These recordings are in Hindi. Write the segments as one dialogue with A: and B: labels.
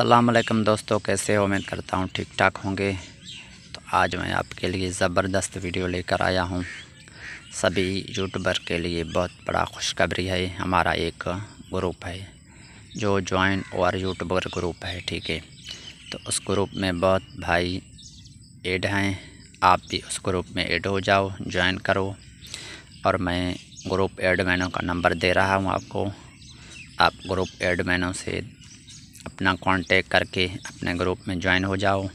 A: असलकम दोस्तों कैसे उम्मीद करता हूँ ठीक ठाक होंगे तो आज मैं आपके लिए ज़बरदस्त वीडियो लेकर आया हूँ सभी यूट्यूबर के लिए बहुत बड़ा खुशखबरी है हमारा एक ग्रुप है जो जॉइन और यूट्यूबर ग्रुप है ठीक है तो उस ग्रुप में बहुत भाई ऐड हैं आप भी उस ग्रुप में ऐड हो जाओ ज्वाइन करो और मैं ग्रुप एडमैनों का नंबर दे रहा हूँ आपको आप ग्रुप एडमैनों से अपना कांटेक्ट करके अपने ग्रुप में ज्वाइन हो जाओ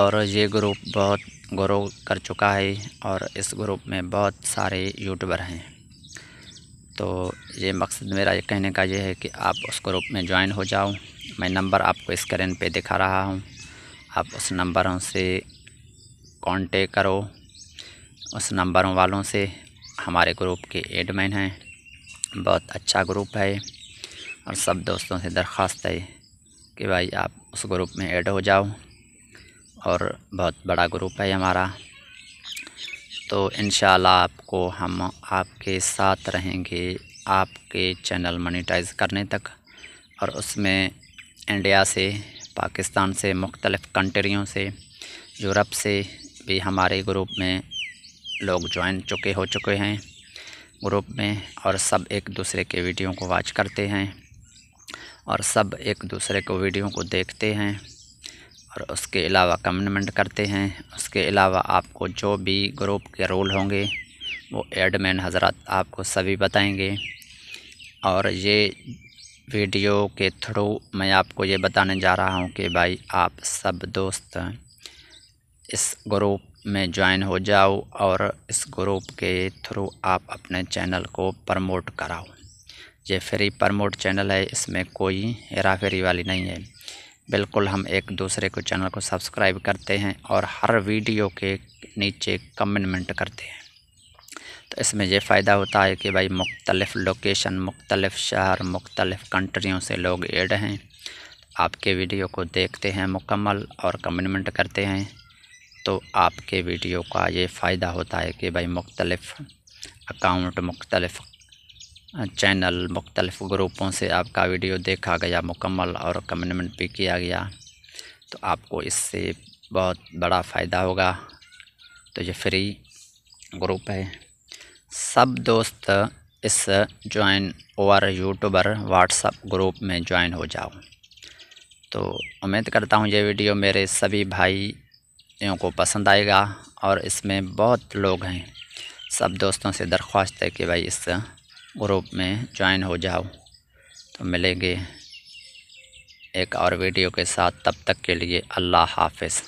A: और ये ग्रुप बहुत ग्रो कर चुका है और इस ग्रुप में बहुत सारे यूट्यूबर हैं तो ये मकसद मेरा ये कहने का ये है कि आप उस ग्रुप में ज्वाइन हो जाओ मैं नंबर आपको स्क्रीन पे दिखा रहा हूँ आप उस नंबरों से कांटेक्ट करो उस नंबरों वालों से हमारे ग्रुप के एडमिन हैं बहुत अच्छा ग्रुप है और सब दोस्तों से दरख्वास्त है कि भाई आप उस ग्रुप में ऐड हो जाओ और बहुत बड़ा ग्रुप है हमारा तो इन आपको हम आपके साथ रहेंगे आपके चैनल मोनेटाइज करने तक और उसमें इंडिया से पाकिस्तान से मुख्तलिफ़ कंट्रियों से यूरोप से भी हमारे ग्रुप में लोग ज्वाइन चुके हो चुके हैं ग्रुप में और सब एक दूसरे के वीडियो को वॉच करते हैं और सब एक दूसरे को वीडियो को देखते हैं और उसके अलावा कमेंट करते हैं उसके अलावा आपको जो भी ग्रुप के रोल होंगे वो एडमिन हजरत आपको सभी बताएंगे और ये वीडियो के थ्रू मैं आपको ये बताने जा रहा हूँ कि भाई आप सब दोस्त इस ग्रुप में ज्वाइन हो जाओ और इस ग्रुप के थ्रू आप अपने चैनल को प्रमोट कराओ ये फ्री प्रमोट चैनल है इसमें कोई हेरा फेरी वाली नहीं है बिल्कुल हम एक दूसरे को चैनल को सब्सक्राइब करते हैं और हर वीडियो के नीचे कमेंटमेंट करते हैं तो इसमें यह फ़ायदा होता है कि भाई मुख्तलफ़ लोकेशन मुख्तलिफ शहर मुख्तलिफ़ कंट्रियों से लोग एड हैं आपके वीडियो को देखते हैं मुकम्मल और कमेंटमेंट करते हैं तो आपके वीडियो का ये फ़ायदा होता है कि भाई मुख्तलिफ़ अकाउंट मुख्तलिफ़ चैनल मुख्तलिफ़ ग्रुपों से आपका वीडियो देखा गया मुकम्मल और कमेंट भी किया गया तो आपको इससे बहुत बड़ा फ़ायदा होगा तो ये फ्री ग्रुप है सब दोस्त इस join over YouTuber WhatsApp group में ज्वाइन हो जाओ तो उम्मीद करता हूँ ये वीडियो मेरे सभी भाइयों को पसंद आएगा और इसमें बहुत लोग हैं सब दोस्तों से दरख्वास्त है कि भाई इस ग्रुप में ज्वाइन हो जाओ तो मिलेंगे एक और वीडियो के साथ तब तक के लिए अल्लाह हाफिज़